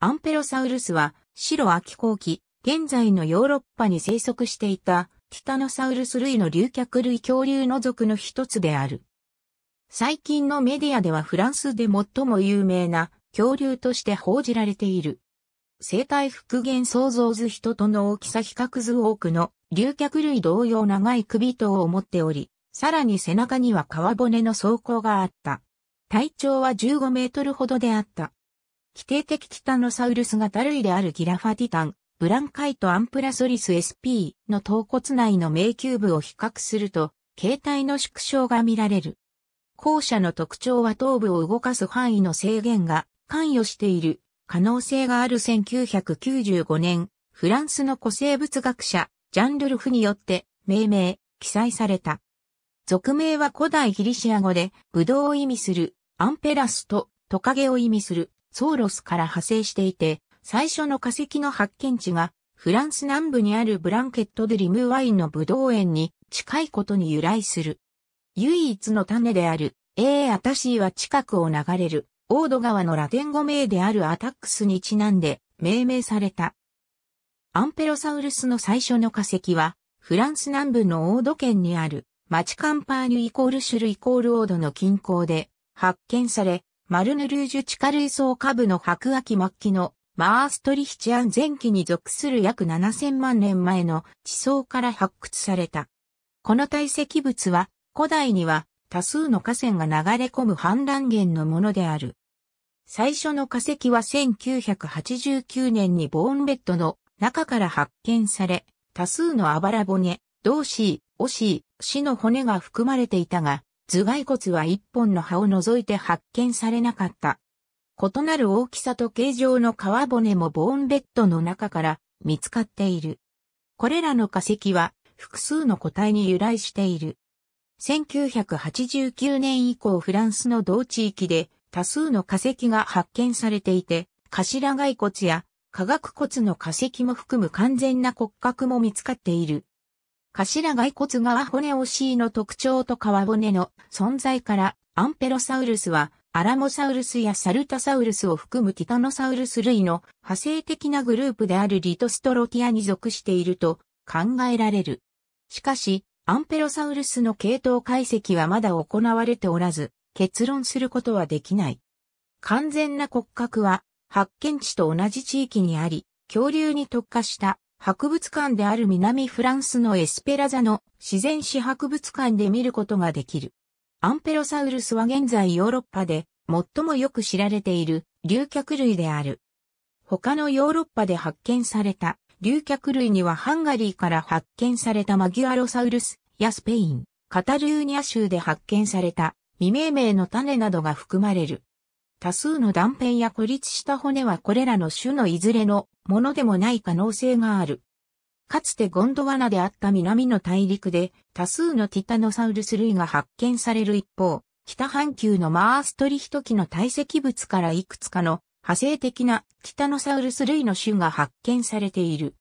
アンペロサウルスは、白秋後期、現在のヨーロッパに生息していた、ティタノサウルス類の竜脚類恐竜の属の一つである。最近のメディアではフランスで最も有名な恐竜として報じられている。生態復元創造図人との大きさ比較図多くの竜脚類同様長い首等を持っており、さらに背中には皮骨の装甲があった。体長は15メートルほどであった。規定的キタノサウルス型類であるギラファティタン、ブランカイトアンプラソリス SP の頭骨内の迷宮部を比較すると、形態の縮小が見られる。後者の特徴は頭部を動かす範囲の制限が関与している可能性がある1995年、フランスの古生物学者、ジャンルルフによって命名、記載された。俗名は古代ギリシア語で、ブドウを意味する、アンペラスとトカゲを意味する、ソーロスから派生していて、最初の化石の発見地が、フランス南部にあるブランケット・ドリムワインのブドウ園に近いことに由来する。唯一の種である、エー・アタシーは近くを流れる、オード川のラテン語名であるアタックスにちなんで命名された。アンペロサウルスの最初の化石は、フランス南部のオード県にある、マチカンパーニュイコールシュルイコールオードの近郊で発見され、マルヌルージュ地下類層下部の白亜紀末期のマーストリヒチアン前期に属する約7000万年前の地層から発掘された。この堆積物は古代には多数の河川が流れ込む氾濫源のものである。最初の化石は1989年にボーンベッドの中から発見され、多数のあばら骨、同ーシー、オシー、死の骨が含まれていたが、頭蓋骨は一本の歯を除いて発見されなかった。異なる大きさと形状の皮骨もボーンベッドの中から見つかっている。これらの化石は複数の個体に由来している。1989年以降フランスの同地域で多数の化石が発見されていて、頭蓋骨や化学骨の化石も含む完全な骨格も見つかっている。頭骸骨側骨をしの特徴と皮骨の存在から、アンペロサウルスは、アラモサウルスやサルタサウルスを含むティタノサウルス類の派生的なグループであるリトストロティアに属していると考えられる。しかし、アンペロサウルスの系統解析はまだ行われておらず、結論することはできない。完全な骨格は、発見地と同じ地域にあり、恐竜に特化した博物館である南フランスのエスペラザの自然史博物館で見ることができる。アンペロサウルスは現在ヨーロッパで最もよく知られている竜脚類である。他のヨーロッパで発見された竜脚類にはハンガリーから発見されたマギュアロサウルスやスペイン、カタルーニャ州で発見された未命名の種などが含まれる。多数の断片や孤立した骨はこれらの種のいずれのものでもない可能性がある。かつてゴンドワナであった南の大陸で多数のティタノサウルス類が発見される一方、北半球のマーストリヒトキの堆積物からいくつかの派生的なティタノサウルス類の種が発見されている。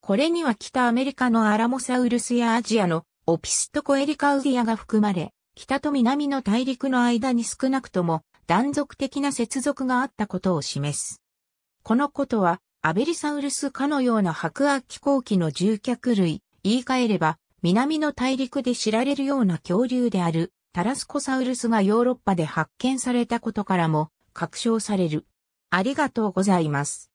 これには北アメリカのアラモサウルスやアジアのオピストコエリカウディアが含まれ、北と南の大陸の間に少なくとも断続的な接続があったことを示す。このことは、アベリサウルスかのような白亜紀後期の獣脚類、言い換えれば、南の大陸で知られるような恐竜である、タラスコサウルスがヨーロッパで発見されたことからも、確証される。ありがとうございます。